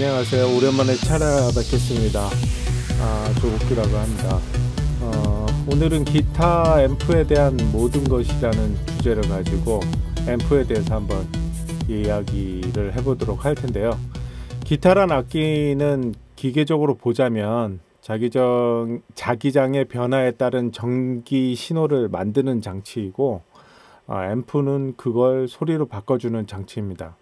안녕하세요. 오랜만에 찾아뵙겠습니다. 아, 조국기라고 합니다. 어, 오늘은 기타 앰프에 대한 모든 것이라는 주제를 가지고 앰프에 대해서 한번 이야기를 해보도록 할 텐데요. 기타란 악기는 기계적으로 보자면 자기정, 자기장의 변화에 따른 전기 신호를 만드는 장치이고 아, 앰프는 그걸 소리로 바꿔주는 장치입니다.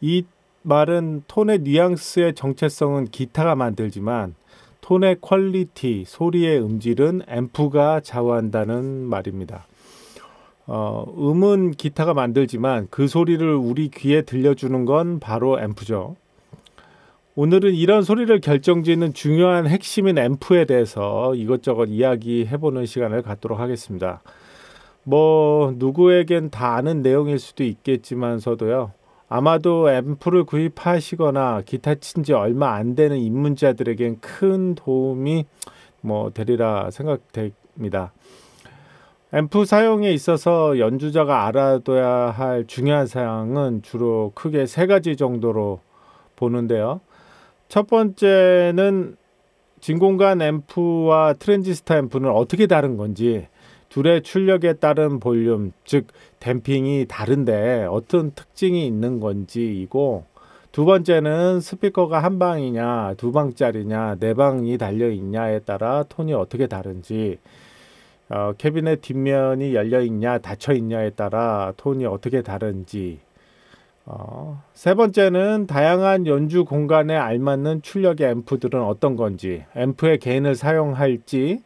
이 말은 톤의 뉘앙스의 정체성은 기타가 만들지만 톤의 퀄리티, 소리의 음질은 앰프가 좌우한다는 말입니다. 어, 음은 기타가 만들지만 그 소리를 우리 귀에 들려주는 건 바로 앰프죠. 오늘은 이런 소리를 결정짓는 중요한 핵심인 앰프에 대해서 이것저것 이야기해보는 시간을 갖도록 하겠습니다. 뭐 누구에겐 다 아는 내용일 수도 있겠지만서도요. 아마도 앰프를 구입하시거나 기타 친지 얼마 안 되는 입문자들에겐 큰 도움이 뭐 되리라 생각됩니다. 앰프 사용에 있어서 연주자가 알아둬야 할 중요한 사항은 주로 크게 세 가지 정도로 보는데요. 첫 번째는 진공관 앰프와 트랜지스타 앰프는 어떻게 다른 건지 둘의 출력에 따른 볼륨, 즉 댐핑이 다른데 어떤 특징이 있는 건지이고 두 번째는 스피커가 한 방이냐 두 방짜리냐 네 방이 달려 있냐에 따라 톤이 어떻게 다른지 어, 캐비넷 뒷면이 열려 있냐 닫혀 있냐에 따라 톤이 어떻게 다른지 어, 세 번째는 다양한 연주 공간에 알맞는 출력의 앰프들은 어떤 건지 앰프의 개인을 사용할지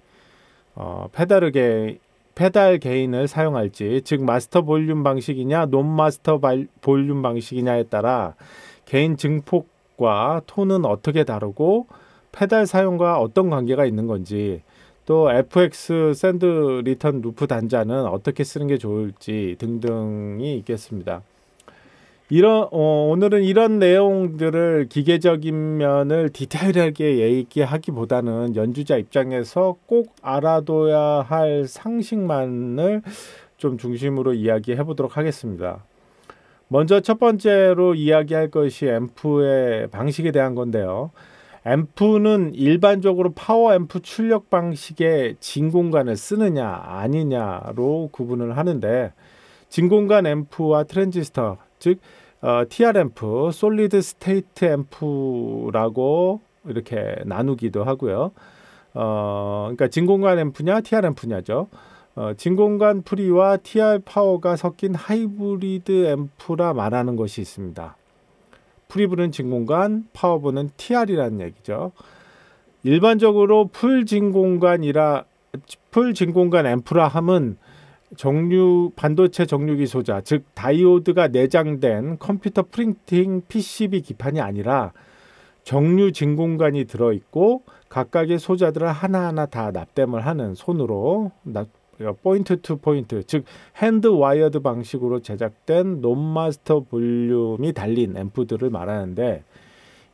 어, 페달의 페달 게인을 사용할지, 즉 마스터 볼륨 방식이냐 논 마스터 볼륨 방식이냐에 따라 게인 증폭과 톤은 어떻게 다르고 페달 사용과 어떤 관계가 있는 건지 또 FX 샌드 리턴 루프 단자는 어떻게 쓰는 게 좋을지 등등이 있겠습니다. 이런 어, 오늘은 이런 내용들을 기계적인 면을 디테일하게 얘기하기보다는 연주자 입장에서 꼭 알아둬야 할 상식만을 좀 중심으로 이야기해 보도록 하겠습니다. 먼저 첫 번째로 이야기할 것이 앰프의 방식에 대한 건데요. 앰프는 일반적으로 파워 앰프 출력 방식의 진공관을 쓰느냐 아니냐로 구분을 하는데 진공관 앰프와 트랜지스터 즉 어, TR 앰프, 솔리드 스테이트 앰프라고 이렇게 나누기도 하고요. 어, 그러니까 진공관 앰프냐, TR 앰프냐죠. 어, 진공관 프리와 TR 파워가 섞인 하이브리드 앰프라 말하는 것이 있습니다. 프리브는 진공관, 파워브는 TR이라는 얘기죠. 일반적으로 풀 진공관이라 풀 진공관 앰프라 함은 정류 반도체 정류기 소자 즉 다이오드가 내장된 컴퓨터 프린팅 PCB 기판이 아니라 정류 진공관이 들어 있고 각각의 소자들을 하나하나 다 납땜을 하는 손으로 포인트 투 포인트 즉 핸드 와이어드 방식으로 제작된 논마스터 볼륨이 달린 앰프들을 말하는데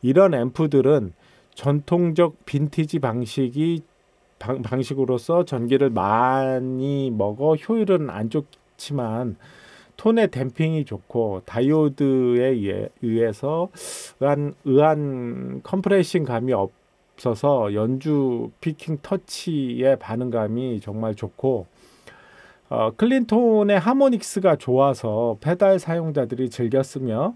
이런 앰프들은 전통적 빈티지 방식이 방, 방식으로서 전기를 많이 먹어 효율은 안 좋지만 톤의 댐핑이 좋고 다이오드에 의해서 의한, 의한 컴프레싱 감이 없어서 연주 피킹 터치의 반응감이 정말 좋고 어, 클린톤의 하모닉스가 좋아서 페달 사용자들이 즐겼으며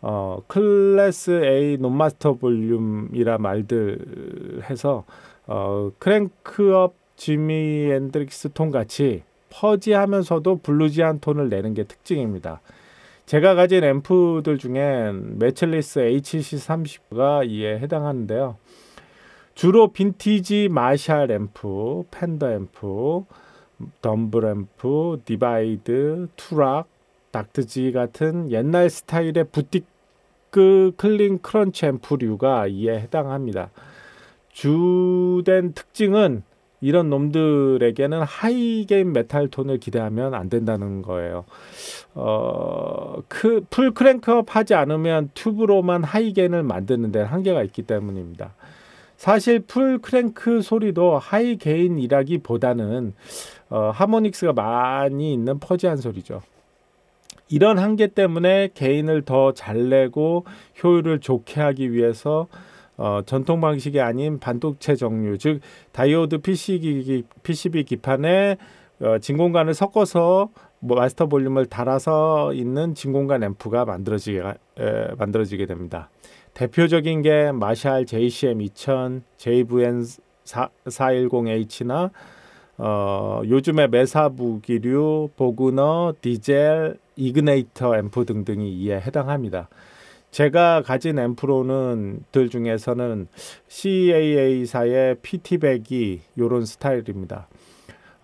어, 클래스 A 논마스터 볼륨이라 말들 해서 어, 크랭크업 지미 앤드릭스 톤같이 퍼지하면서도 블루지한 톤을 내는 게 특징입니다. 제가 가진 앰프들 중엔 메첼리스 HC30가 이에 해당하는데요. 주로 빈티지 마샬 앰프, 팬더 앰프, 덤블 앰프, 디바이드, 투락, 닥트지 같은 옛날 스타일의 부티크 클린 크런치 앰프류가 이에 해당합니다. 주된 특징은 이런 놈들에게는 하이게임 메탈 톤을 기대하면 안 된다는 거예요. 어, 그, 풀 크랭크업 하지 않으면 튜브로만 하이게인을 만드는 데 한계가 있기 때문입니다. 사실 풀 크랭크 소리도 하이게인이라기보다는 어, 하모닉스가 많이 있는 퍼지한 소리죠. 이런 한계 때문에 게인을 더 잘 내고 효율을 좋게 하기 위해서 어, 전통 방식이 아닌 반도체 정류, 즉 다이오드 PC 기 b 기판에 어, 진공관을 섞어서 뭐 마스터 볼륨을 달아서 있는 진공관 앰프가 만들어지게 에, 만들어지게 됩니다. 대표적인 게 마샬 JCM 2000, JVN 4, 1 0 h 나 어, 요즘에 메사부기류, 보그너, 디젤, 이그네이터 앰프 등등이 이에 해당합니다. 제가 가진 앰프로는들 중에서는 CAA사의 PT백이 요런 스타일입니다.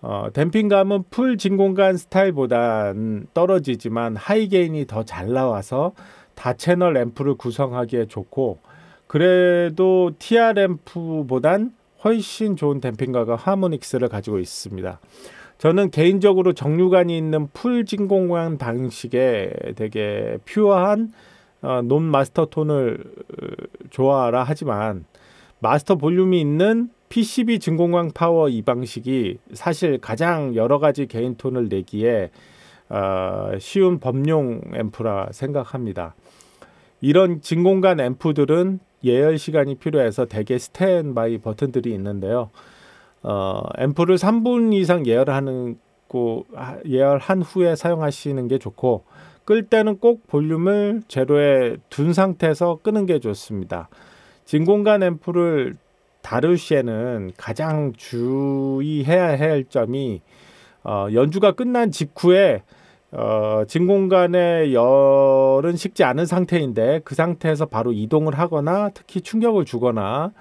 어, 댐핑감은 풀 진공관 스타일보단 떨어지지만 하이게인이 더 잘 나와서 다채널 앰프를 구성하기에 좋고 그래도 TR 앰프보단 훨씬 좋은 댐핑가가 하모닉스를 가지고 있습니다. 저는 개인적으로 정류관이 있는 풀 진공관 방식에 되게 퓨어한 어, 논 마스터 톤을 좋아하라 하지만 마스터 볼륨이 있는 PCB 증공광 파워 이 방식이 사실 가장 여러 가지 개인 톤을 내기에 어, 쉬운 범용 앰프라 생각합니다. 이런 진공관 앰프들은 예열 시간이 필요해서 대개 스탠바이 버튼들이 있는데요. 어, 앰프를 3분 이상 예열하는 고 예열한 후에 사용하시는 게 좋고 끌 때는 꼭 볼륨을 제로에 둔 상태에서 끄는 게 좋습니다. 진공관 앰프를 다룰 시에는 가장 주의해야 할 점이 어, 연주가 끝난 직후에 어, 진공관의 열은 식지 않은 상태인데 그 상태에서 바로 이동을 하거나 특히 충격을 주거나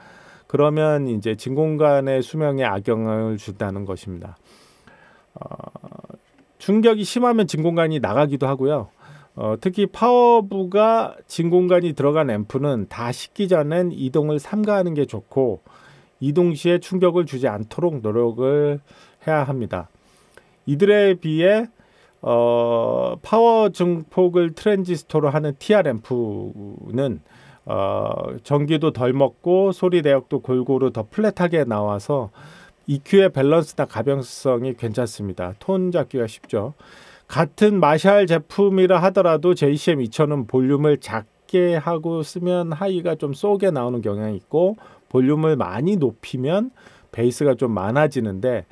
그러면 이제 진공관의 수명에 악영향을 준다는 것입니다. 어, 충격이 심하면 진공관이 나가기도 하고요. 어, 특히 파워부가 진공관이 들어간 앰프는 다 식기 전엔 이동을 삼가하는 게 좋고 이동 시에 충격을 주지 않도록 노력을 해야 합니다. 이들에 비해 어, 파워 증폭을 트랜지스터로 하는 TR 앰프는 어, 전기도 덜 먹고 소리 대역도 골고루 더 플랫하게 나와서 EQ의 밸런스나 가변성이 괜찮습니다. 톤 잡기가 쉽죠. 같은 마샬 제품이라 하더라도 JCM 2000은 볼륨을 작게 하고 쓰면 하이가 좀 쏘게 나오는 경향이 있고 볼륨을 많이 높이면 베이스가 좀 많아지는데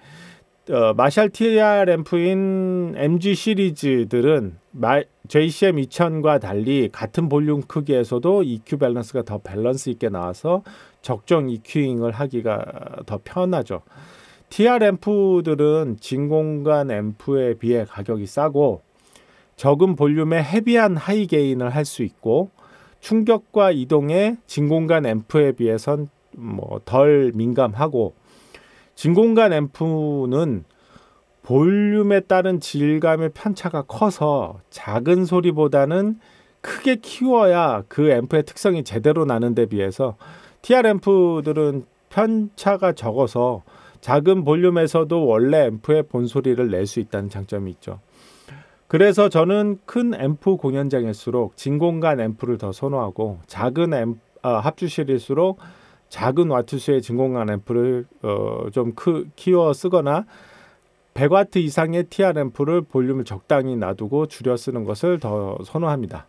어, 마샬 TR 앰프인 MG 시리즈들은 마, JCM 2000과 달리 같은 볼륨 크기에서도 EQ 밸런스가 더 밸런스 있게 나와서 적정 EQ잉을 하기가 더 편하죠. TR 앰프들은 진공관 앰프에 비해 가격이 싸고 적은 볼륨에 헤비한 하이 게인을 할 수 있고 충격과 이동에 진공관 앰프에 비해선 뭐덜 민감하고 진공관 앰프는 볼륨에 따른 질감의 편차가 커서 작은 소리보다는 크게 키워야 그 앰프의 특성이 제대로 나는 데 비해서 TR 앰프들은 편차가 적어서 작은 볼륨에서도 원래 앰프의 본소리를 낼 수 있다는 장점이 있죠. 그래서 저는 큰 앰프 공연장일수록 진공관 앰프를 더 선호하고 작은 앰프, 아, 합주실일수록 작은 와트수의 진공관 앰프를 어, 좀 크, 키워 쓰거나 100와트 이상의 TR 앰프를 볼륨을 적당히 놔두고 줄여 쓰는 것을 더 선호합니다.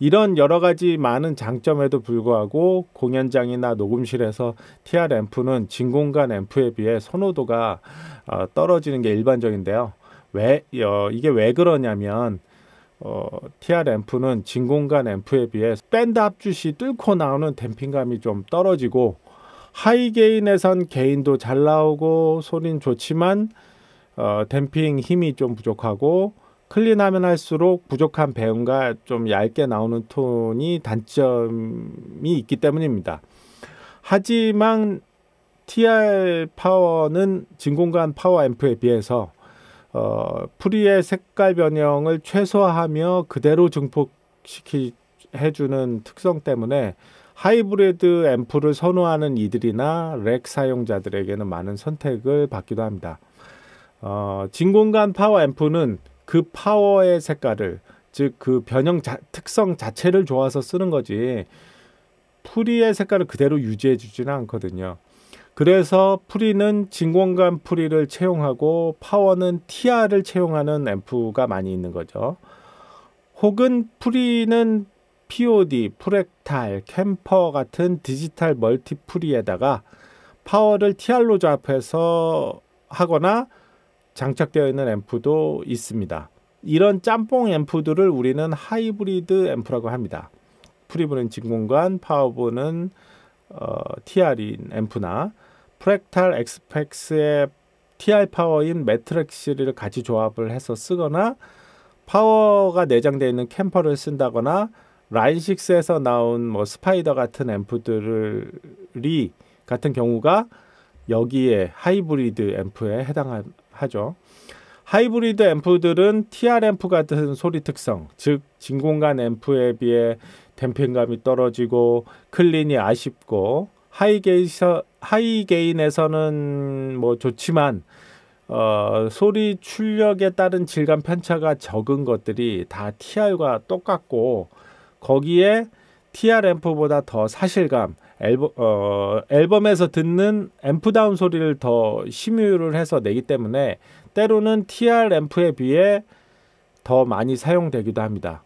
이런 여러 가지 많은 장점에도 불구하고 공연장이나 녹음실에서 TR 앰프는 진공관 앰프에 비해 선호도가 어, 떨어지는 게 일반적인데요. 왜 어, 이게 왜 그러냐면 어, TR 앰프는 진공관 앰프에 비해 밴드 합주시 뚫고 나오는 댐핑감이 좀 떨어지고 하이게인에선 게인도 잘 나오고 소린 좋지만 어, 댐핑 힘이 좀 부족하고 클린하면 할수록 부족한 배음과 좀 얇게 나오는 톤이 단점이 있기 때문입니다. 하지만 TR 파워는 진공관 파워 앰프에 비해서 어, 프리의 색깔 변형을 최소화하며 그대로 증폭시키 주는 특성 때문에 하이브리드 앰프를 선호하는 이들이나 렉 사용자들에게는 많은 선택을 받기도 합니다. 어, 진공관 파워 앰프는 그 파워의 색깔을 즉 그 변형 자, 특성 자체를 좋아서 쓰는 거지 프리의 색깔을 그대로 유지해 주지는 않거든요. 그래서 프리는 진공관 프리를 채용하고 파워는 TR을 채용하는 앰프가 많이 있는 거죠. 혹은 프리는 POD, 프렉탈, 캠퍼 같은 디지털 멀티프리에다가 파워를 TR로 잡합해서 하거나 장착되어 있는 앰프도 있습니다. 이런 짬뽕 앰프들을 우리는 하이브리드 앰프라고 합니다. 프리브는 진공관, 파워브는 어, TR인 앰프나 프렉탈 엑스펙스의 TR 파워인 매트렉시를 같이 조합을 해서 쓰거나 파워가 내장되어 있는 캠퍼를 쓴다거나 라인6에서 나온 뭐 스파이더 같은 앰프들이 같은 경우가 여기에 하이브리드 앰프에 해당하는 하죠. 하이브리드 앰프들은 TR 앰프 같은 소리 특성, 즉 진공관 앰프에 비해 댐핑감이 떨어지고 클린이 아쉽고 하이게이서, 하이게인에서는 뭐 좋지만 어, 소리 출력에 따른 질감 편차가 적은 것들이 다 TR과 똑같고 거기에 TR 앰프보다 더 사실감, 앨범 어, 앨범에서 듣는 앰프 다운 소리를 더 심유를 해서 내기 때문에 때로는 TR 앰프에 비해 더 많이 사용되기도 합니다.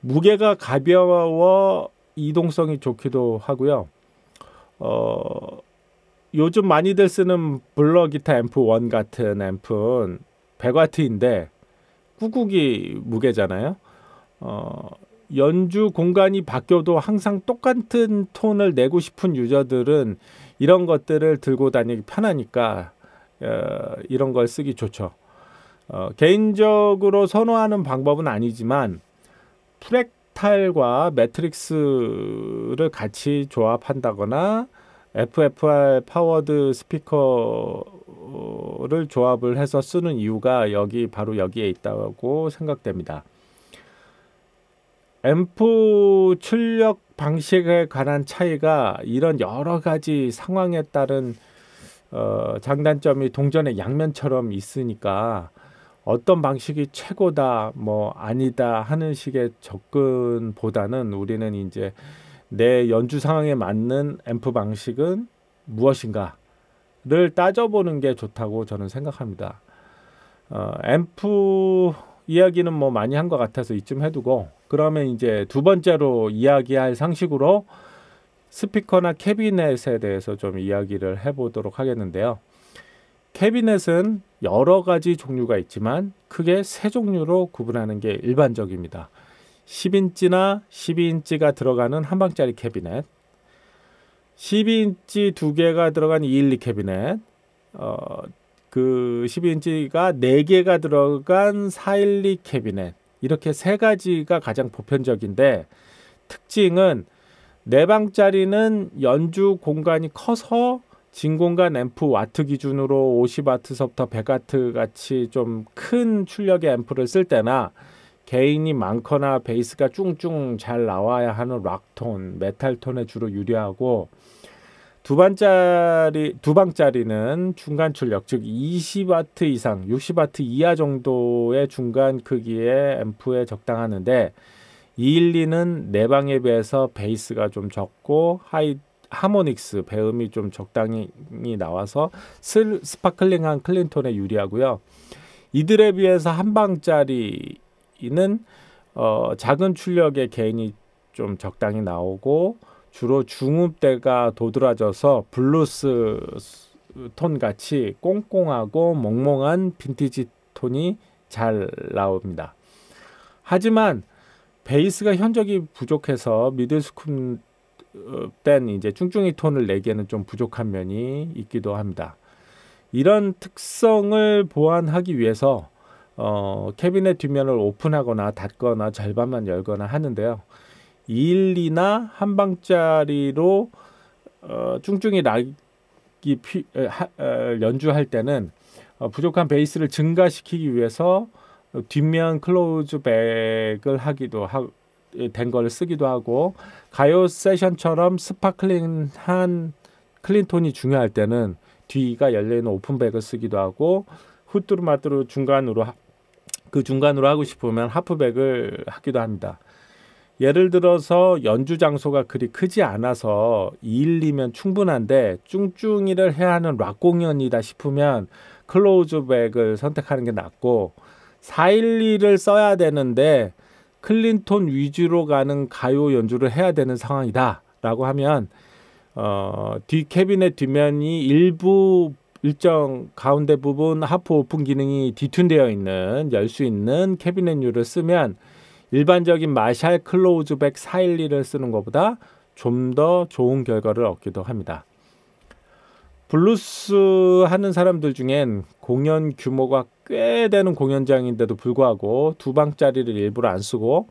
무게가 가벼워 이동성이 좋기도 하고요. 어, 요즘 많이들 쓰는 블러 기타 앰프 원 같은 앰프는 100W인데 꾹꾹이 무게잖아요. 어, 연주 공간이 바뀌어도 항상 똑같은 톤을 내고 싶은 유저들은 이런 것들을 들고 다니기 편하니까 어, 이런 걸 쓰기 좋죠. 어, 개인적으로 선호하는 방법은 아니지만 프렉탈과 매트릭스를 같이 조합한다거나 FFR 파워드 스피커를 조합을 해서 쓰는 이유가 여기 바로 여기에 있다고 생각됩니다. 앰프 출력 방식에 관한 차이가 이런 여러 가지 상황에 따른 어, 장단점이 동전의 양면처럼 있으니까 어떤 방식이 최고다 뭐 아니다 하는 식의 접근보다는 우리는 이제 내 연주 상황에 맞는 앰프 방식은 무엇인가를 따져보는 게 좋다고 저는 생각합니다. 어, 앰프 이야기는 뭐 많이 한 것 같아서 이쯤 해두고 그러면 이제 두 번째로 이야기할 상식으로 스피커나 캐비넷에 대해서 좀 이야기를 해보도록 하겠는데요. 캐비넷은 여러 가지 종류가 있지만 크게 세 종류로 구분하는 게 일반적입니다. 10인치나 12인치가 들어가는 한 방짜리 캐비넷, 12인치 두 개가 들어간 212 캐비넷, 어, 그 12인치가 4개가 들어간 412 캐비넷 이렇게 세 가지가 가장 보편적인데 특징은 내 네 방짜리는 연주 공간이 커서 진공관 앰프 와트 기준으로 50와트서부터 100와트 같이 좀 큰 출력의 앰프를 쓸 때나 개인이 많거나 베이스가 쭉쭉 잘 나와야 하는 락톤, 메탈톤에 주로 유리하고 두 방짜리 두 방짜리는 중간 출력 즉 20와트 이상 60와트 이하 정도의 중간 크기의 앰프에 적당하는데 212는 내방에 비해서 베이스가 좀 적고 하이 하모닉스 배음이 좀 적당히 나와서 슬, 스파클링한 클린톤에 유리하고요. 이들에 비해서 한 방짜리는 어, 작은 출력의 개인이 좀 적당히 나오고 주로 중음대가 도드라져서 블루스 톤 같이 꽁꽁하고 몽롱한 빈티지 톤이 잘 나옵니다. 하지만 베이스가 현저히 부족해서 미들스쿰 어, 땐 이제 중중이 톤을 내기에는 좀 부족한 면이 있기도 합니다. 이런 특성을 보완하기 위해서 어, 캐비넷 뒷면을 오픈하거나 닫거나 절반만 열거나 하는데요. 2일이나 한 방짜리로 어, 쭝쭝이 락기 피, 하, 연주할 때는 어, 부족한 베이스를 증가시키기 위해서 뒷면 클로즈백을 하기도 하, 된 거를 쓰기도 하고 가요 세션처럼 스파클링한 클린톤이 중요할 때는 뒤가 열려있는 오픈백을 쓰기도 하고 후뚜루마뚜루 중간으로 하, 그 중간으로 하고 싶으면 하프백을 하기도 합니다. 예를 들어서 연주 장소가 그리 크지 않아서 2일이면 충분한데 쭝쭝이를 해야 하는 락 공연이다 싶으면 클로즈백을 선택하는 게 낫고 4일2를 써야 되는데 클린톤 위주로 가는 가요 연주를 해야 되는 상황이다 라고 하면 어, 뒤캐비넷 뒷면이 일부 일정 가운데 부분 하프 오픈 기능이 디툰되어 있는 열 수 있는 캐비넷류를 쓰면 일반적인 마샬 클로즈백4 1 1을 쓰는 것보다 좀 더 좋은 결과를 얻기도 합니다. 블루스 하는 사람들 중엔 공연 규모가 꽤 되는 공연장인데도 불구하고 두 방짜리를 일부러 안 쓰고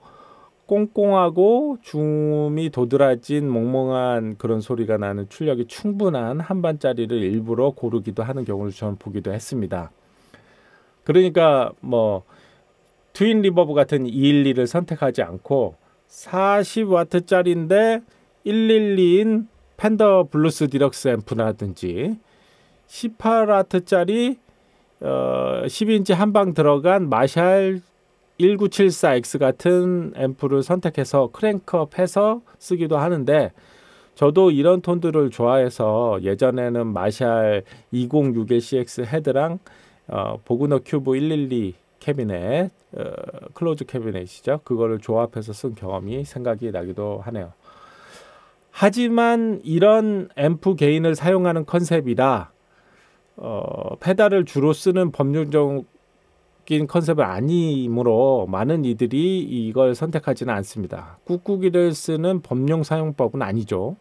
꽁꽁하고 줌이 도드라진 몽몽한 그런 소리가 나는 출력이 충분한 한 반짜리를 일부러 고르기도 하는 경우를 저는 보기도 했습니다. 그러니까 뭐 트윈 리버브 같은 212를 선택하지 않고 4 0와트짜리인데 112인 팬더 블루스 디럭스 앰프라든지 1 8와트짜리 어, 10인치 한방 들어간 마샬 1974X 같은 앰프를 선택해서 크랭크업 해서 쓰기도 하는데 저도 이런 톤들을 좋아해서 예전에는 마샬 2061CX 헤드랑 어, 보그너 큐브 112 캐비넷 어, 클로즈 캐비넷이죠. 그거를 조합해서 쓴 경험이 생각이 나기도 하네요. 하지만 이런 앰프 개인을 사용하는 컨셉이라 어, 페달을 주로 쓰는 법률적인 컨셉은 아니므로 많은 이들이 이걸 선택하지는 않습니다. 꾹꾹이를 쓰는 법령 사용법은 아니죠.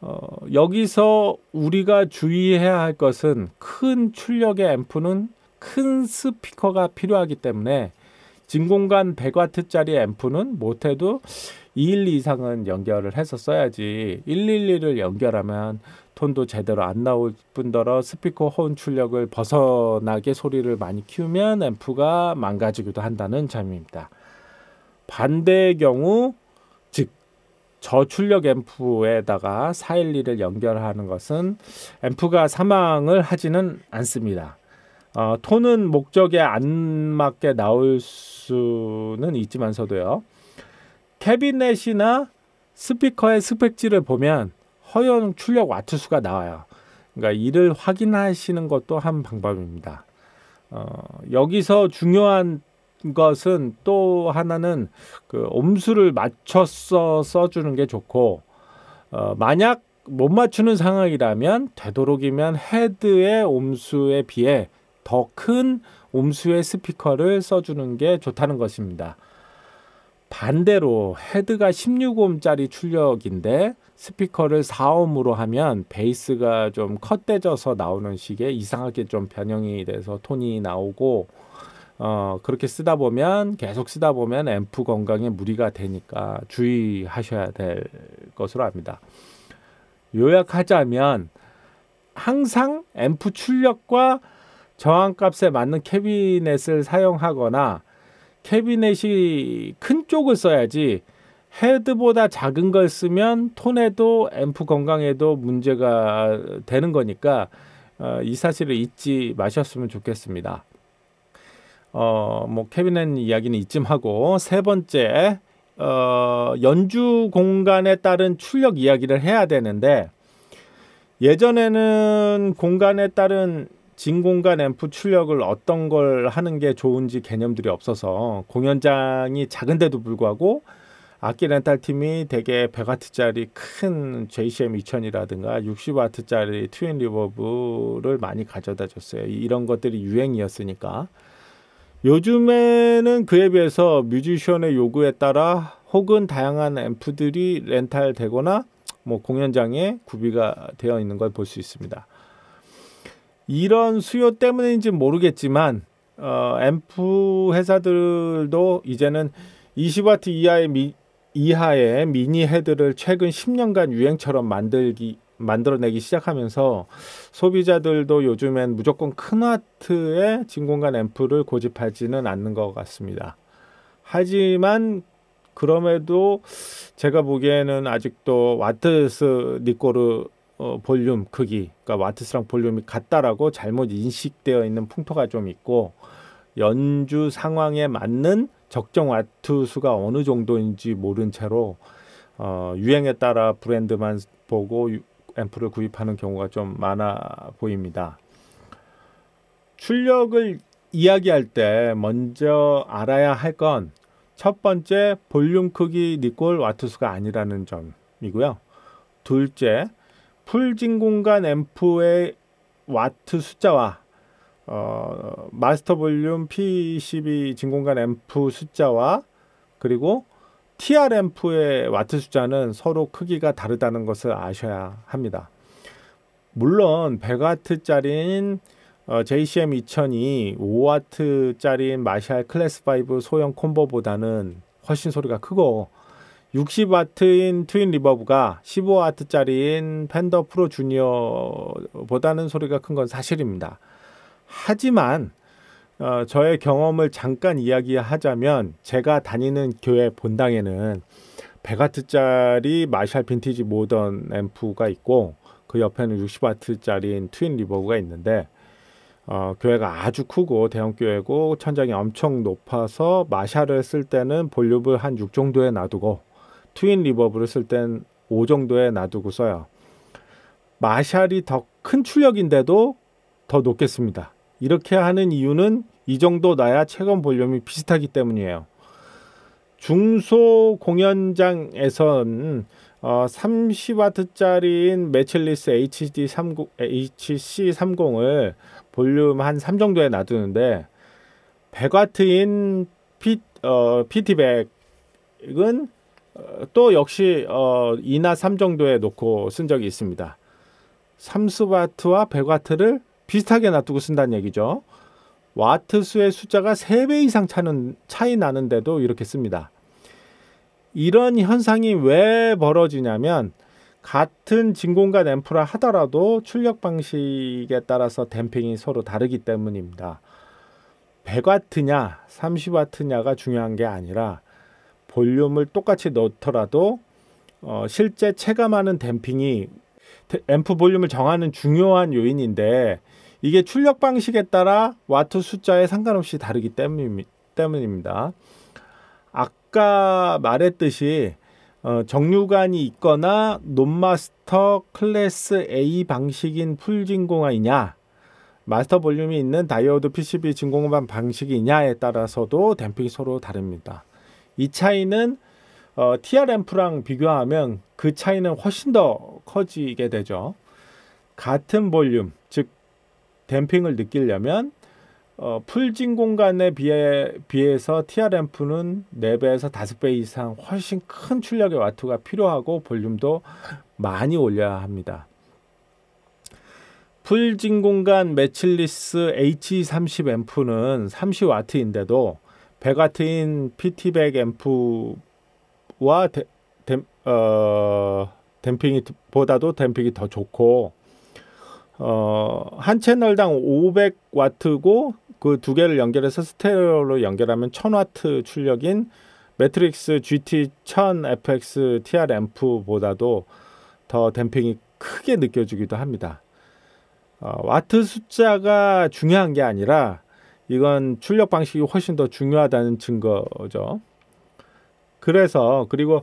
어, 여기서 우리가 주의해야 할 것은 큰 출력의 앰프는 큰 스피커가 필요하기 때문에 진공관 1 0 0와트짜리 앰프는 못해도 212 이상은 연결을 해서 써야지 112를 연결하면 톤도 제대로 안 나올 뿐더러 스피커 호 출력을 벗어나게 소리를 많이 키우면 앰프가 망가지기도 한다는 점입니다. 반대의 경우 즉 저출력 앰프에다가 412를 연결하는 것은 앰프가 사망을 하지는 않습니다. 어, 톤은 목적에 안 맞게 나올 수는 있지만서도요. 캐비넷이나 스피커의 스펙지를 보면 허용 출력 와트수가 나와요. 그러니까 이를 확인하시는 것도 한 방법입니다. 어, 여기서 중요한 것은 또 하나는 그 음수를 맞춰서 써주는 게 좋고 어, 만약 못 맞추는 상황이라면 되도록이면 헤드의 음수에 비해 더큰 옴수의 스피커를 써주는 게 좋다는 것입니다. 반대로 헤드가 16옴짜리 출력인데 스피커를 4옴으로 하면 베이스가 좀 컷대져서 나오는 식의 이상하게 좀 변형이 돼서 톤이 나오고 어, 그렇게 쓰다 보면 계속 쓰다 보면 앰프 건강에 무리가 되니까 주의하셔야 될 것으로 압니다. 요약하자면 항상 앰프 출력과 저항값에 맞는 캐비넷을 사용하거나 캐비넷이 큰 쪽을 써야지 헤드보다 작은 걸 쓰면 톤에도 앰프 건강에도 문제가 되는 거니까 어, 이 사실을 잊지 마셨으면 좋겠습니다. 어, 뭐 캐비넷 이야기는 이쯤 하고 세 번째 어, 연주 공간에 따른 출력 이야기를 해야 되는데 예전에는 공간에 따른 진공관 앰프 출력을 어떤 걸 하는 게 좋은지 개념들이 없어서 공연장이 작은데도 불구하고 악기 렌탈 팀이 대개 100와트짜리 큰 JCM 2000이라든가 60와트짜리 트윈 리버브를 많이 가져다 줬어요. 이런 것들이 유행이었으니까. 요즘에는 그에 비해서 뮤지션의 요구에 따라 혹은 다양한 앰프들이 렌탈되거나 뭐 공연장에 구비가 되어 있는 걸 볼 수 있습니다. 이런 수요 때문인지 모르겠지만 어, 앰프 회사들도 이제는 20와트 이하의 미, 이하의 미니 헤드를 최근 10년간 유행처럼 만들기 만들어내기 시작하면서 소비자들도 요즘엔 무조건 큰 와트의 진공관 앰프를 고집하지는 않는 것 같습니다. 하지만 그럼에도 제가 보기에는 아직도 와트스 니꼬르 어, 볼륨 크기, 그러니까 와트스랑 볼륨이 같다라고 잘못 인식되어 있는 풍토가 좀 있고 연주 상황에 맞는 적정 와트 수가 어느 정도인지 모른 채로 어, 유행에 따라 브랜드만 보고 앰프를 구입하는 경우가 좀 많아 보입니다. 출력을 이야기할 때 먼저 알아야 할 건 첫 번째 볼륨 크기 니콜 와트 수가 아니라는 점이고요. 둘째 풀 진공관 앰프의 와트 숫자와 어, 마스터 볼륨 p c b 진공관 앰프 숫자와 그리고 TR 앰프의 와트 숫자는 서로 크기가 다르다는 것을 아셔야 합니다. 물론 1 0 0 w 짜리 JCM 2000이 5 w 짜리 마샬 클래스 5 소형 콤보보다는 훨씬 소리가 크고 60와트인 트윈 리버브가 15와트짜리인 팬더 프로 주니어보다는 소리가 큰 건 사실입니다. 하지만 어, 저의 경험을 잠깐 이야기하자면 제가 다니는 교회 본당에는 1 0 0와트짜리 마샬 빈티지 모던 앰프가 있고 그 옆에는 6 0와트짜리인 트윈 리버브가 있는데 어, 교회가 아주 크고 대형 교회고 천장이 엄청 높아서 마샬을 쓸 때는 볼륨을 한 6 정도에 놔두고 트윈 리버브를 쓸땐 5 정도에 놔두고 써요. 마샬이 더 큰 출력인데도 더 높게 씁니다. 이렇게 하는 이유는 이 정도 나야 체감 볼륨이 비슷하기 때문이에요. 중소 공연장에선 어, 30W짜리인 매칠리스 HD30, HC30을 볼륨 한 3 정도에 놔두는데 100W인 피, 어, PT백은 또 역시 어 2나 3 정도에 놓고 쓴 적이 있습니다. 3스와트와 100와트를 비슷하게 놔두고 쓴다는 얘기죠. 와트 수의 숫자가 3배 이상 차는, 차이 나는데도 이렇게 씁니다. 이런 현상이 왜 벌어지냐면 같은 진공관 앰프라 하더라도 출력 방식에 따라서 댐핑이 서로 다르기 때문입니다. 100W냐 3 0와트냐가 중요한 게 아니라 볼륨을 똑같이 넣더라도 어, 실제 체감하는 댐핑이 앰프 볼륨을 정하는 중요한 요인인데 이게 출력 방식에 따라 와트 숫자에 상관없이 다르기 때문입니다. 아까 말했듯이 어, 정류관이 있거나 논마스터 클래스 A 방식인 풀 진공화이냐 마스터 볼륨이 있는 다이오드 PCB 진공반 방식이냐에 따라서도 댐핑이 서로 다릅니다. 이 차이는 어, TRM프랑 비교하면 그 차이는 훨씬 더 커지게 되죠. 같은 볼륨, 즉 댐핑을 느끼려면 어, 풀진 공간에 비해, 비해서 TRM프는 4배에서 5배 이상 훨씬 큰 출력의 와트가 필요하고 볼륨도 많이 올려야 합니다. 풀진 공간 매칠리스 H30 e 앰프는 30W인데도 배가 트인 PT백 앰프와 데, 댐, 어, 댐핑이 보다도 댐핑이 더 좋고 어, 한 채널당 500와트고 그 두 개를 연결해서 스테레오로 연결하면 1000와트 출력인 매트릭스 GT 1000 FX TR 앰프보다도 더 댐핑이 크게 느껴지기도 합니다. 어, 와트 숫자가 중요한 게 아니라 이건 출력 방식이 훨씬 더 중요하다는 증거죠. 그래서 그리고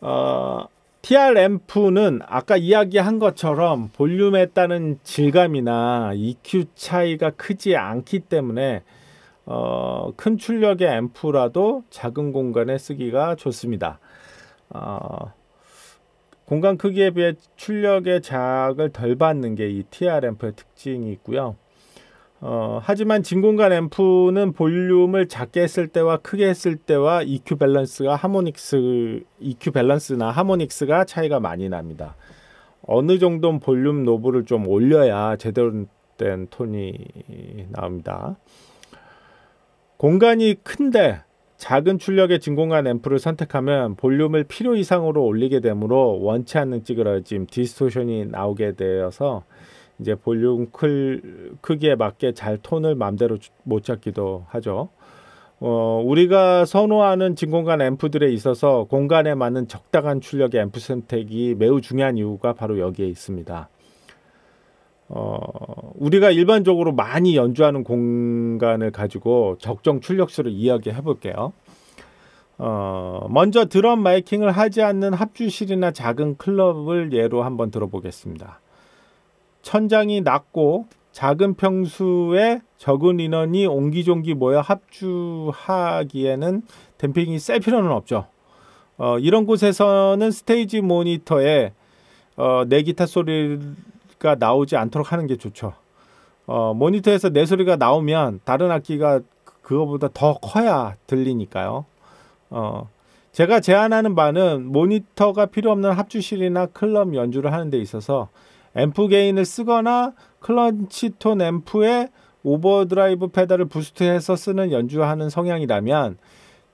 어, TRM프는 아까 이야기한 것처럼 볼륨에 따른 질감이나 EQ 차이가 크지 않기 때문에 어, 큰 출력의 앰프라도 작은 공간에 쓰기가 좋습니다. 어, 공간 크기에 비해 출력의 자을덜 받는 게 이 TR 앰프의 특징이 있고요. 어, 하지만 진공관 앰프는 볼륨을 작게 했을 때와 크게 했을 때와 EQ 밸런스가 하모닉스 EQ 밸런스나 하모닉스가 차이가 많이 납니다. 어느 정도는 볼륨 노브를 좀 올려야 제대로 된 톤이 나옵니다. 공간이 큰데 작은 출력의 진공관 앰프를 선택하면 볼륨을 필요 이상으로 올리게 되므로 원치 않는 찌그러짐 디스토션이 나오게 되어서 이제 볼륨 클, 크기에 맞게 잘 톤을 마음대로 못 찾기도 하죠. 어, 우리가 선호하는 진공관 앰프들에 있어서 공간에 맞는 적당한 출력의 앰프 선택이 매우 중요한 이유가 바로 여기에 있습니다. 어, 우리가 일반적으로 많이 연주하는 공간을 가지고 적정 출력수를 이야기해 볼게요. 어, 먼저 드럼 마이킹을 하지 않는 합주실이나 작은 클럽을 예로 한번 들어보겠습니다. 천장이 낮고 작은 평수에 적은 인원이 옹기종기 모여 합주하기에는 댐핑이 셀 필요는 없죠. 어, 이런 곳에서는 스테이지 모니터에 어, 내 기타 소리가 나오지 않도록 하는 게 좋죠. 어, 모니터에서 내 소리가 나오면 다른 악기가 그, 그거보다 더 커야 들리니까요. 어, 제가 제안하는 바는 모니터가 필요 없는 합주실이나 클럽 연주를 하는 데 있어서 앰프 게인을 쓰거나 클런치톤 앰프에 오버드라이브 페달을 부스트해서 쓰는 연주하는 성향이라면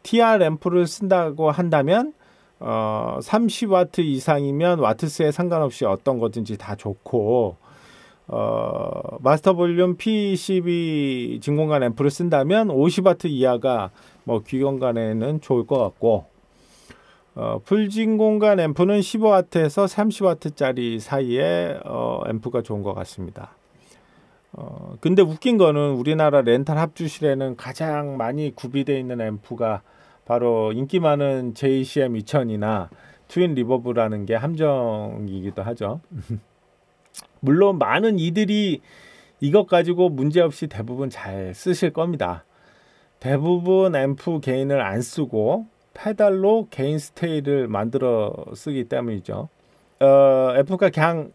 TR 앰프를 쓴다고 한다면 어, 30와트 이상이면 와트스에 상관없이 어떤 것든지다 좋고 어, 마스터 볼륨 PCB 진공관 앰프를 쓴다면 50와트 이하가 뭐귀경관에는 좋을 것 같고 어, 풀진 공간 앰프는 1 5와트에서3 0와트짜리 사이에 어, 앰프가 좋은 것 같습니다. 어, 근데 웃긴 거는 우리나라 렌탈 합주실에는 가장 많이 구비되어 있는 앰프가 바로 인기 많은 JCM 2000이나 트윈 리버브라는 게 함정이기도 하죠. 물론 많은 이들이 이것 가지고 문제없이 대부분 잘 쓰실 겁니다. 대부분 앰프 개인을안 쓰고 페달로 개인 스테이를 만들어 쓰기 때문이죠. 어, 앰프가 그냥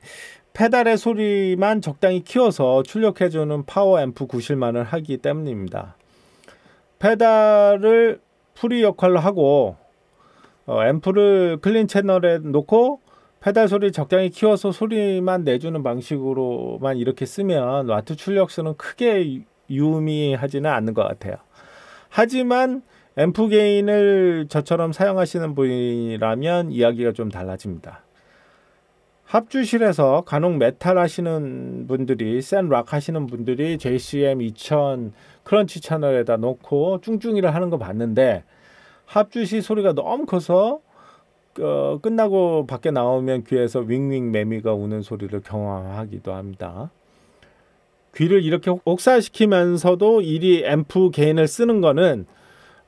페달의 소리만 적당히 키워서 출력해주는 파워 앰프 구실만을 하기 때문입니다. 페달을 풀이 역할로 하고 어, 앰프를 클린 채널에 놓고 페달 소리 적당히 키워서 소리만 내주는 방식으로만 이렇게 쓰면 와트 출력수는 크게 유미하지는 않는 것 같아요. 하지만 앰프 게인을 저처럼 사용하시는 분이라면 이야기가 좀 달라집니다. 합주실에서 간혹 메탈 하시는 분들이 센락 하시는 분들이 JCM 2000 크런치 채널에다 놓고 쭝쭝이를 하는 거 봤는데 합주실 소리가 너무 커서 어, 끝나고 밖에 나오면 귀에서 윙윙 매미가 우는 소리를 경험하기도 합니다. 귀를 이렇게 혹사시키면서도 일이 앰프 게인을 쓰는 거는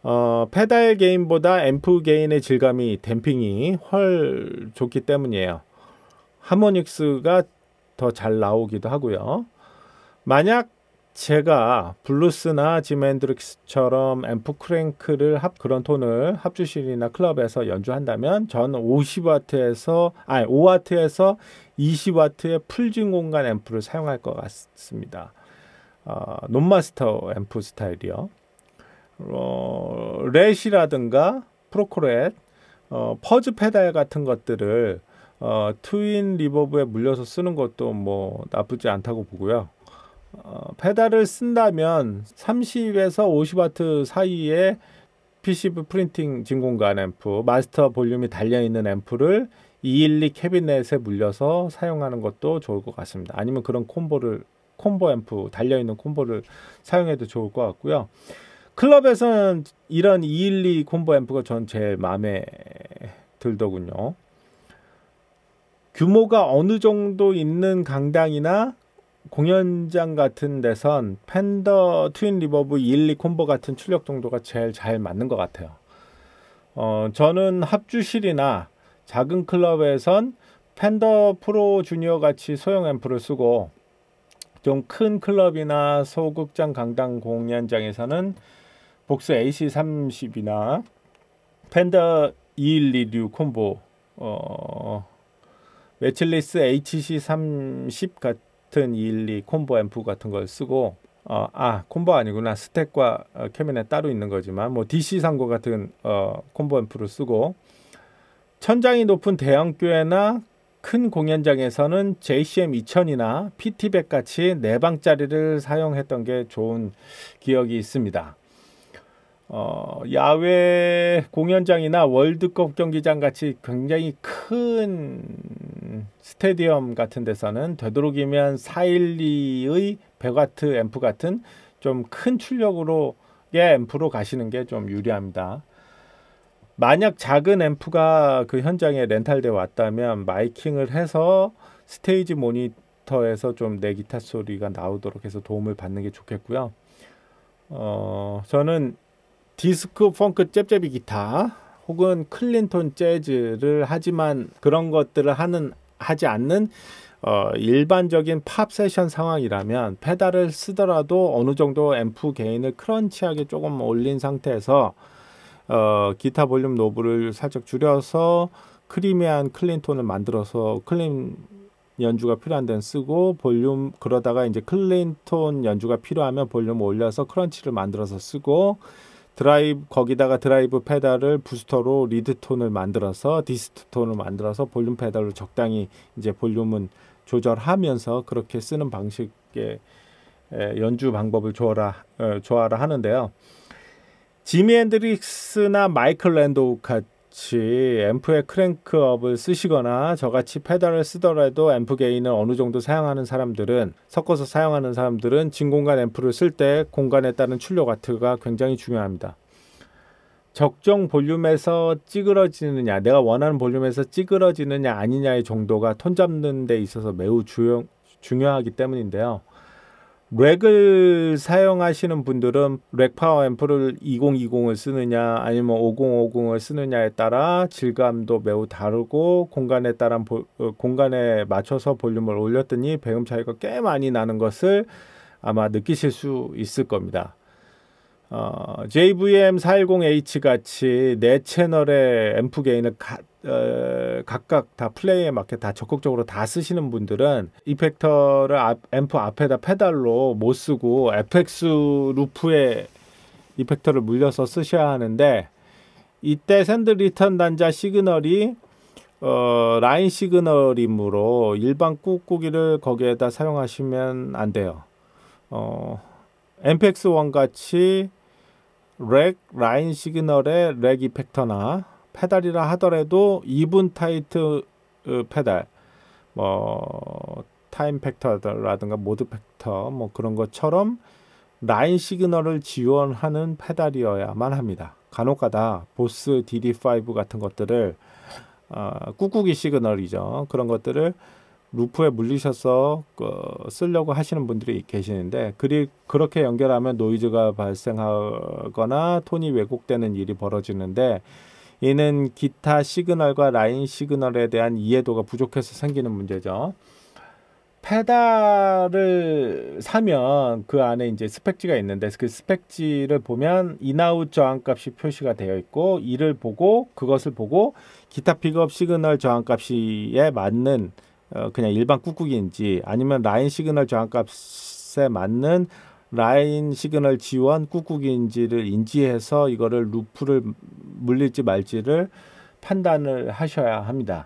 어, 페달 게인보다 앰프 게인의 질감이 댐핑이 훨 좋기 때문이에요. 하모닉스가 더 잘 나오기도 하고요. 만약 제가 블루스나 지멘드릭스처럼 앰프 크랭크를 합 그런 톤을 합주실이나 클럽에서 연주한다면 전 50W에서 아니 5W에서 2 0와트의 풀진 공간 앰프를 사용할 것 같습니다. 어, 논마스터 앰프 스타일이요. 어, 렛이라든가 프로코렛, 어, 퍼즈 페달 같은 것들을 어, 트윈 리버브에 물려서 쓰는 것도 뭐 나쁘지 않다고 보고요. 어, 페달을 쓴다면 30에서 50와트 사이에 PCB 프린팅 진공관 앰프, 마스터 볼륨이 달려있는 앰프를 212 캐비넷에 물려서 사용하는 것도 좋을 것 같습니다. 아니면 그런 콤보를 콤보 앰프 달려있는 콤보를 사용해도 좋을 것 같고요. 클럽에서는 이런 212 콤보 앰프가 전제일 마음에 들더군요. 규모가 어느 정도 있는 강당이나 공연장 같은 데선 팬더 트윈 리버브 212 콤보 같은 출력 정도가 제일 잘 맞는 것 같아요. 어, 저는 합주실이나 작은 클럽에선 팬더 프로 주니어 같이 소형 앰프를 쓰고 좀 큰 클럽이나 소극장 강당 공연장에서는 복스 AC30이나 팬더 2126 콤보 어 매칠리스 HC30 같은 212 콤보 앰프 같은 걸 쓰고 어, 아 콤보 아니구나 스택과 어, 캐미넷 따로 있는 거지만 뭐 DC39 같은 어, 콤보 앰프를 쓰고 천장이 높은 대형 교회나 큰 공연장에서는 JCM 2000이나 PT백 같이 네 방짜리를 사용했던 게 좋은 기억이 있습니다. 어, 야외 공연장이나 월드컵 경기장 같이 굉장히 큰 스테디엄 같은 데서는 되도록이면 412의 100와트 앰프 같은 좀 큰 출력으로의 앰프로 가시는 게 좀 유리합니다. 만약 작은 앰프가 그 현장에 렌탈돼 왔다면 마이킹을 해서 스테이지 모니터에서 좀 내 기타 소리가 나오도록 해서 도움을 받는 게 좋겠고요. 어, 저는 디스크 펑크 잽잽이 기타 혹은 클린톤 재즈를 하지만 그런 것들을 하는 하지 않는 어, 일반적인 팝 세션 상황이라면 페달을 쓰더라도 어느 정도 앰프 게인을 크런치하게 조금 올린 상태에서 어, 기타 볼륨 노브를 살짝 줄여서 크리미한 클린톤을 만들어서 클린 연주가 필요한 데는 쓰고 볼륨 그러다가 이제 클린톤 연주가 필요하면 볼륨 올려서 크런치를 만들어서 쓰고 드라이브 거기다가 드라이브 페달을 부스터로 리드 톤을 만들어서 디스트 톤을 만들어서 볼륨 페달로 적당히 이제 볼륨은 조절하면서 그렇게 쓰는 방식의 연주 방법을 좋아라 어, 조아라 하는데요. 지미 핸드릭스나 마이클 랜도우 같은 같이 앰프의 크랭크업을 쓰시거나 저같이 페달을 쓰더라도 앰프 게인을 어느 정도 사용하는 사람들은 섞어서 사용하는 사람들은 진공관 앰프를 쓸 때 공간에 따른 출력 와트가 굉장히 중요합니다. 적정 볼륨에서 찌그러지느냐 내가 원하는 볼륨에서 찌그러지느냐 아니냐의 정도가 톤 잡는 데 있어서 매우 중요, 중요하기 때문인데요. 렉을 사용하시는 분들은 렉 파워 앰프를 2020을 쓰느냐 아니면 5050을 쓰느냐에 따라 질감도 매우 다르고 공간에 따른 어, 공간에 맞춰서 볼륨을 올렸더니 배음 차이가 꽤 많이 나는 것을 아마 느끼실 수 있을 겁니다. 어, JVM 410H 같이 내 네 채널의 앰프 게인을 어, 각각 다 플레이에 맞게 다 적극적으로 다 쓰시는 분들은 이펙터를 앞, 앰프 앞에다 페달로 못 쓰고 FX 루프에 이펙터를 물려서 쓰셔야 하는데 이때 샌드 리턴 단자 시그널이 어, 라인 시그널이므로 일반 꾹꾹이를 거기에다 사용하시면 안 돼요. 어, MPX1 같이 렉 라인 시그널의 렉 이펙터나 페달이라 하더라도 2분 타이트 어, 페달, 뭐 타임 팩터라든가 모드 팩터 뭐 그런 것처럼 라인 시그널을 지원하는 페달이어야만 합니다. 간혹가다 보스 DD5 같은 것들을 어, 아, 꾹꾹이 시그널이죠. 그런 것들을 루프에 물리셔서 그 쓰려고 하시는 분들이 계시는데 그리 그렇게 연결하면 노이즈가 발생하거나 톤이 왜곡되는 일이 벌어지는데 이는 기타 시그널과 라인 시그널에 대한 이해도가 부족해서 생기는 문제죠. 페달을 사면 그 안에 이제 스펙지가 있는데 그 스펙지를 보면 인아웃 저항값이 표시가 되어 있고 이를 보고 그것을 보고 기타 픽업 시그널 저항값에 맞는 어, 그냥 일반 꾹꾹인지 아니면 라인 시그널 저항값에 맞는 라인 시그널 지원 꾹꾹인지를 인지해서 이거를 루프를 물릴지 말지를 판단을 하셔야 합니다.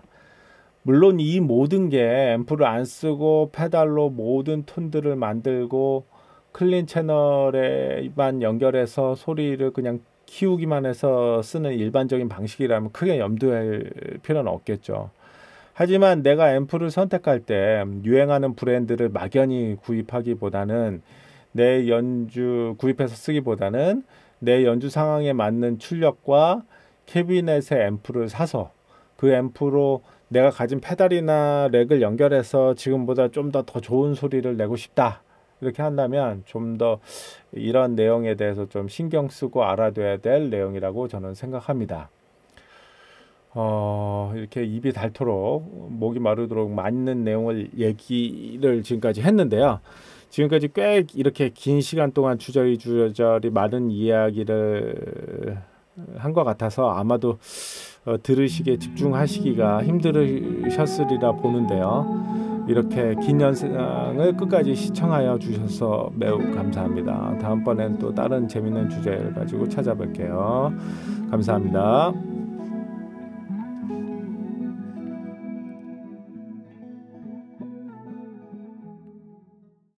물론 이 모든 게 앰프를 안 쓰고 페달로 모든 톤들을 만들고 클린 채널에만 연결해서 소리를 그냥 키우기만 해서 쓰는 일반적인 방식이라면 크게 염두할 필요는 없겠죠. 하지만 내가 앰프를 선택할 때 유행하는 브랜드를 막연히 구입하기보다는 내 연주 구입해서 쓰기보다는 내 연주 상황에 맞는 출력과 캐비넷의 앰프를 사서 그 앰프로 내가 가진 페달이나 렉을 연결해서 지금보다 좀 더 더 좋은 소리를 내고 싶다. 이렇게 한다면 좀 더 이런 내용에 대해서 좀 신경 쓰고 알아둬야 될 내용이라고 저는 생각합니다. 어, 이렇게 입이 닳도록 목이 마르도록 맞는 내용을 얘기를 지금까지 했는데요. 지금까지 꽤 이렇게 긴 시간 동안 주저리 주저리 많은 이야기를 한 것 같아서 아마도 어, 들으시기에 집중하시기가 힘들으셨으리라 보는데요. 이렇게 긴 연상을 끝까지 시청하여 주셔서 매우 감사합니다. 다음번엔 또 다른 재밌는 주제를 가지고 찾아뵐게요. 감사합니다.